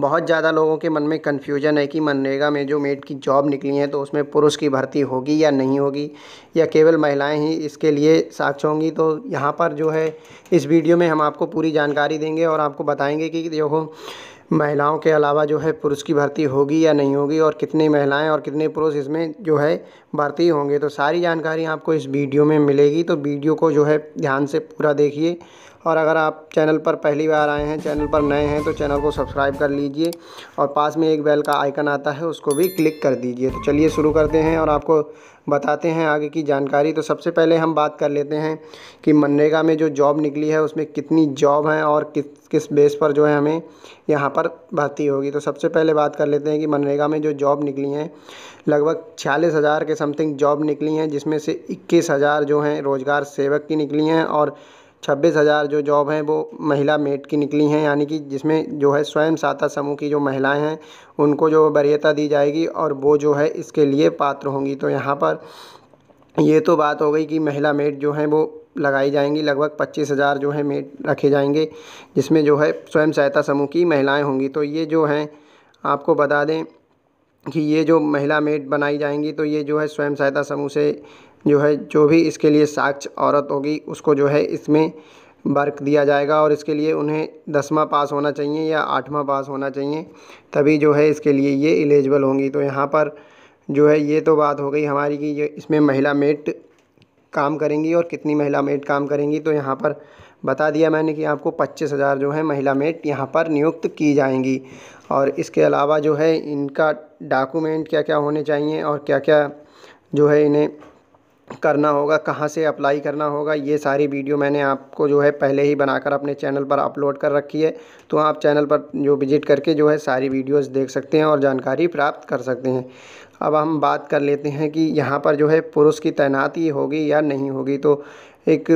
बहुत ज़्यादा लोगों के मन में कन्फ्यूजन है कि मनरेगा में जो मेड की जॉब निकली है तो उसमें पुरुष की भर्ती होगी या नहीं होगी या केवल महिलाएं ही इसके लिए साक्ष्य होंगी तो यहाँ पर जो है इस वीडियो में हम आपको पूरी जानकारी देंगे और आपको बताएंगे कि देखो महिलाओं के अलावा जो है पुरुष की भर्ती होगी या नहीं होगी और कितनी महिलाएँ और कितने पुरुष इसमें जो है भर्ती होंगे तो सारी जानकारी आपको इस वीडियो में मिलेगी तो वीडियो को जो है ध्यान से पूरा देखिए और अगर आप चैनल पर पहली बार आए हैं चैनल पर नए हैं तो चैनल को सब्सक्राइब कर लीजिए और पास में एक बेल का आइकन आता है उसको भी क्लिक कर दीजिए तो चलिए शुरू करते हैं और आपको बताते हैं आगे की जानकारी तो सबसे पहले हम बात कर लेते हैं कि मनरेगा में जो जॉब निकली है उसमें कितनी जॉब हैं और किस किस बेस पर जो है हमें यहाँ पर भर्ती होगी तो सबसे पहले बात कर लेते हैं कि मनरेगा में जो जॉब निकली हैं लगभग छियालीस हज़ार के समथिंग जॉब निकली हैं जिसमें से इक्कीस हज़ार जो हैं रोज़गार सेवक की निकली हैं और छब्बीस हज़ार जो जॉब हैं वो महिला मेट की निकली हैं यानी कि जिसमें जो है स्वयं सहायता समूह की जो महिलाएं हैं उनको जो वरीयता दी जाएगी और वो जो है इसके लिए पात्र होंगी तो यहाँ पर ये तो बात हो गई कि महिला मेट जो हैं वो लगाई जाएंगी लगभग पच्चीस हज़ार जो है मेट रखे जाएंगे जिसमें जो है स्वयं सहायता समूह की महिलाएँ होंगी तो ये जो हैं आपको बता दें कि ये जो महिला मेट बनाई जाएंगी तो ये जो है स्वयं सहायता समूह से जो है जो भी इसके लिए साक्ष्य औरत होगी उसको जो है इसमें वर्क दिया जाएगा और इसके लिए उन्हें दसवां पास होना चाहिए या आठवां पास होना चाहिए तभी जो है इसके लिए ये एलिजिबल होंगी तो यहाँ पर जो है ये तो बात हो गई हमारी कि ये इसमें महिला मेट काम करेंगी और कितनी महिला मेट काम करेंगी तो यहाँ पर बता दिया मैंने कि आपको पच्चीस हज़ार जो है महिला मेट यहाँ पर नियुक्त की जाएंगी और इसके अलावा जो है इनका डॉक्यूमेंट क्या क्या होने चाहिए और क्या क्या जो है इन्हें करना होगा कहाँ से अप्लाई करना होगा ये सारी वीडियो मैंने आपको जो है पहले ही बनाकर अपने चैनल पर अपलोड कर रखी है तो आप चैनल पर जो विजिट करके जो है सारी वीडियोस देख सकते हैं और जानकारी प्राप्त कर सकते हैं अब हम बात कर लेते हैं कि यहाँ पर जो है पुरुष की तैनाती होगी या नहीं होगी तो एक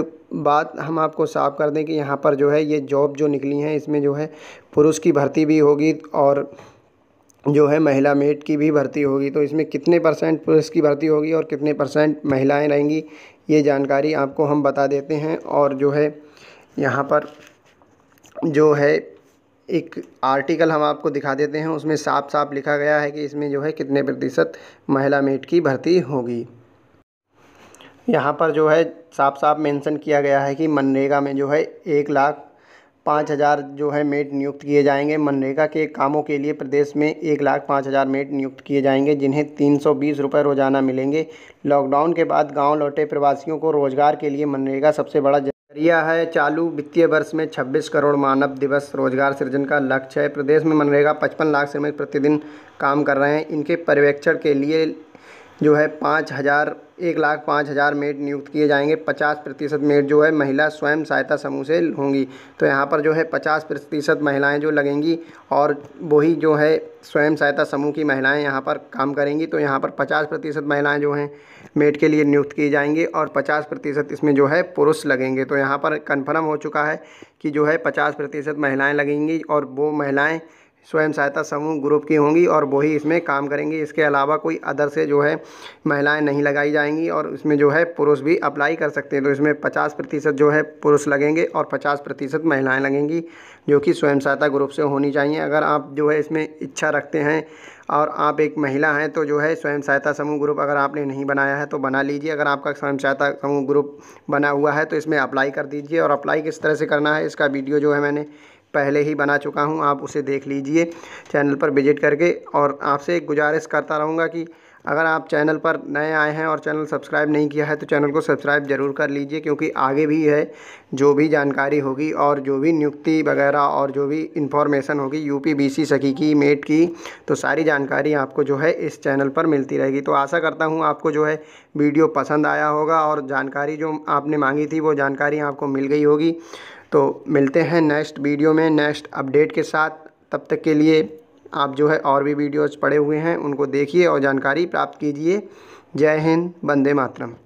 बात हम आपको साफ कर दें कि यहाँ पर जो है ये जॉब जो निकली हैं इसमें जो है पुरुष की भर्ती भी होगी और जो है महिला मेट की भी भर्ती होगी तो इसमें कितने परसेंट पुरुष की भर्ती होगी और कितने परसेंट महिलाएं रहेंगी ये जानकारी आपको हम बता देते हैं और जो है यहाँ पर जो है एक आर्टिकल हम आपको दिखा देते हैं उसमें साफ साफ लिखा गया है कि इसमें जो है कितने प्रतिशत महिला मेट की भर्ती होगी यहाँ पर जो है साफ साफ मेंशन किया गया है कि मनरेगा में जो है एक लाख पाँच हज़ार जो है मेट नियुक्त किए जाएंगे मनरेगा के कामों के लिए प्रदेश में एक लाख पाँच हज़ार मेट नियुक्त किए जाएंगे जिन्हें तीन सौ बीस रुपये रोज़ाना मिलेंगे लॉकडाउन के बाद गांव लौटे प्रवासियों को रोज़गार के लिए मनरेगा सबसे बड़ा जरिया है चालू वित्तीय वर्ष में छब्बीस करोड़ मानव दिवस रोजगार सृजन का लक्ष्य है प्रदेश में मनरेगा पचपन लाख श्रमिक प्रतिदिन काम कर रहे हैं इनके पर्यवेक्षण के लिए जो है पाँच हज़ार एक लाख पाँच हज़ार मेट नियुक्त किए जाएंगे पचास प्रतिशत मेट जो है महिला स्वयं सहायता समूह से होंगी तो यहाँ पर जो है पचास प्रतिशत महिलाएँ जो लगेंगी और वही जो है स्वयं सहायता समूह की महिलाएँ यहाँ पर काम करेंगी तो यहाँ पर पचास प्रतिशत महिलाएँ जो हैं मेट के लिए नियुक्त किए जाएंगी और पचास प्रतिशत इसमें जो है पुरुष लगेंगे तो यहाँ पर कन्फर्म हो चुका है कि जो है पचास प्रतिशत महिलाएँ लगेंगी और वो महिलाएँ स्वयं सहायता समूह ग्रुप की होंगी और वही इसमें काम करेंगी इसके अलावा कोई अदर से जो है महिलाएं नहीं लगाई जाएंगी और इसमें जो है पुरुष भी अप्लाई कर सकते हैं तो इसमें पचास प्रतिशत जो है पुरुष लगेंगे और पचास प्रतिशत महिलाएँ लगेंगी जो कि स्वयं सहायता ग्रुप से होनी चाहिए अगर आप जो है इसमें इच्छा रखते हैं और आप एक महिला हैं तो जो है स्वयं सहायता समूह ग्रुप अगर आपने नहीं बनाया है तो बना लीजिए अगर आपका स्वयं सहायता समूह ग्रुप बना हुआ है तो इसमें अप्लाई कर दीजिए और अप्लाई किस तरह से करना है इसका वीडियो जो है मैंने पहले ही बना चुका हूँ आप उसे देख लीजिए चैनल पर विजिट करके और आपसे एक गुजारिश करता रहूँगा कि अगर आप चैनल पर नए आए हैं और चैनल सब्सक्राइब नहीं किया है तो चैनल को सब्सक्राइब ज़रूर कर लीजिए क्योंकि आगे भी है जो भी जानकारी होगी और जो भी नियुक्ति वगैरह और जो भी इन्फॉर्मेशन होगी यूपीबीसी सखी की मेट की तो सारी जानकारी आपको जो है इस चैनल पर मिलती रहेगी तो आशा करता हूँ आपको जो है वीडियो पसंद आया होगा और जानकारी जो आपने मांगी थी वो जानकारी आपको मिल गई होगी तो मिलते हैं नेक्स्ट वीडियो में नेक्स्ट अपडेट के साथ तब तक के लिए आप जो है और भी वीडियोज़ पड़े हुए हैं उनको देखिए और जानकारी प्राप्त कीजिए जय हिंद वंदे मातरम